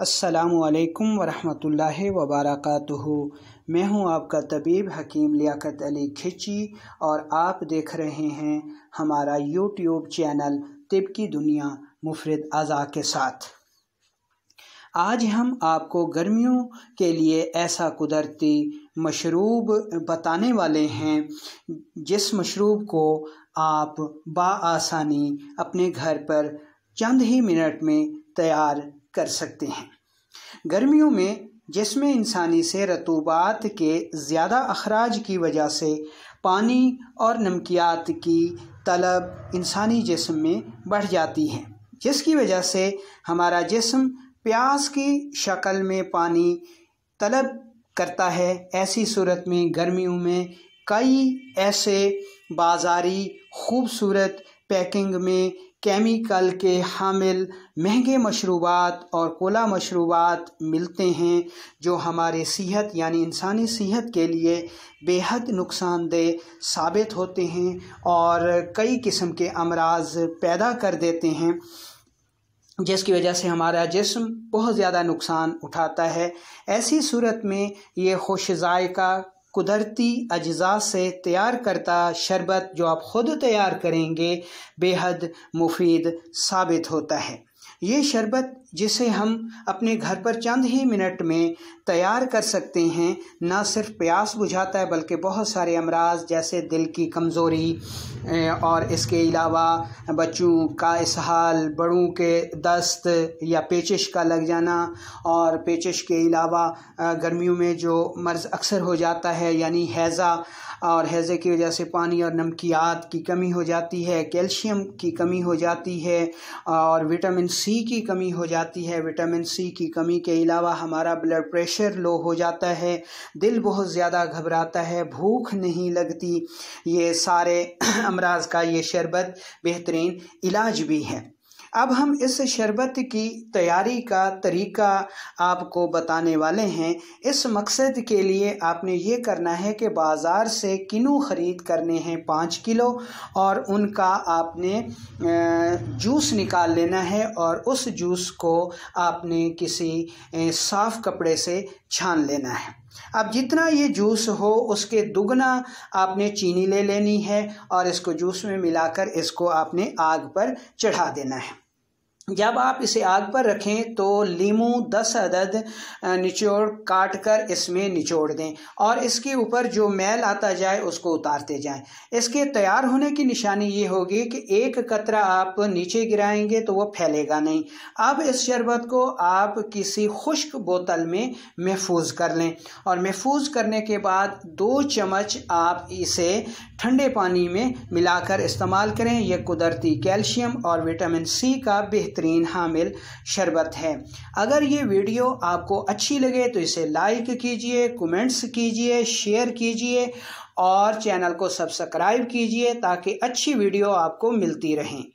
असलकम वरहल वबरक मैं हूं आपका तबीब हकीम लियाकत अली खिची और आप देख रहे हैं हमारा यूट्यूब चैनल तिब की दुनिया मुफरत अज़ा के साथ आज हम आपको गर्मियों के लिए ऐसा कुदरती मशरूब बताने वाले हैं जिस मशरूब को आप बासानी अपने घर पर चंद ही मिनट में तैयार कर सकते हैं गर्मियों में जिसमें इंसानी से रतूबात के ज़्यादा अखराज की वजह से पानी और नमकियात की तलब इंसानी जिसम में बढ़ जाती है जिसकी वजह से हमारा जिसम प्यास की शक्ल में पानी तलब करता है ऐसी सूरत में गर्मियों में कई ऐसे बाज़ारी खूबसूरत पैकिंग में केमिकल के हामिल महंगे मशरूबात और कोला मशरूबात मिलते हैं जो हमारे सेहत यानी इंसानी सेहत के लिए बेहद नुकसानदेह साबित होते हैं और कई किस्म के अमराज पैदा कर देते हैं जिसकी वजह से हमारा जिसम बहुत ज़्यादा नुकसान उठाता है ऐसी सूरत में ये खुश जायका कुदरती अज्जा से तैयार करता शरबत जो आप ख़ुद तैयार करेंगे बेहद मुफीद साबित होता है ये शरबत जिसे हम अपने घर पर चंद ही मिनट में तैयार कर सकते हैं ना सिर्फ प्यास बुझाता है बल्कि बहुत सारे अमराज जैसे दिल की कमज़ोरी और इसके अलावा बच्चों का इसहाल बड़ों के दस्त या पेचिश का लग जाना और पेचिश के अलावा गर्मियों में जो मर्ज़ अक्सर हो जाता है यानी हैज़ा और हैज़े की वजह से पानी और नमकियात की कमी हो जाती है कैल्शियम की कमी हो जाती है और विटामिन सी डी e की कमी हो जाती है विटामिन सी की कमी के अलावा हमारा ब्लड प्रेशर लो हो जाता है दिल बहुत ज़्यादा घबराता है भूख नहीं लगती ये सारे अमराज का ये शरबत बेहतरीन इलाज भी है अब हम इस शरबत की तैयारी का तरीका आपको बताने वाले हैं इस मकसद के लिए आपने ये करना है कि बाज़ार से किनू ख़रीद करने हैं पाँच किलो और उनका आपने जूस निकाल लेना है और उस जूस को आपने किसी साफ़ कपड़े से छान लेना है अब जितना ये जूस हो उसके दुगना आपने चीनी ले लेनी है और इसको जूस में मिलाकर इसको आपने आग पर चढ़ा देना है जब आप इसे आग पर रखें तो लीमू दस अदद निचोड़ काट कर इसमें निचोड़ दें और इसके ऊपर जो मैल आता जाए उसको उतारते जाएं इसके तैयार होने की निशानी ये होगी कि एक कतरा आप नीचे गिराएंगे तो वो फैलेगा नहीं अब इस शरबत को आप किसी खुश्क बोतल में महफूज कर लें और महफूज करने के बाद दो चम्मच आप इसे ठंडे पानी में मिलाकर इस्तेमाल करें यह कुदरती कैल्शियम और विटामिन सी का बेहतर बेहतरीन हामिल शरबत है अगर ये वीडियो आपको अच्छी लगे तो इसे लाइक कीजिए कमेंट्स कीजिए शेयर कीजिए और चैनल को सब्सक्राइब कीजिए ताकि अच्छी वीडियो आपको मिलती रहें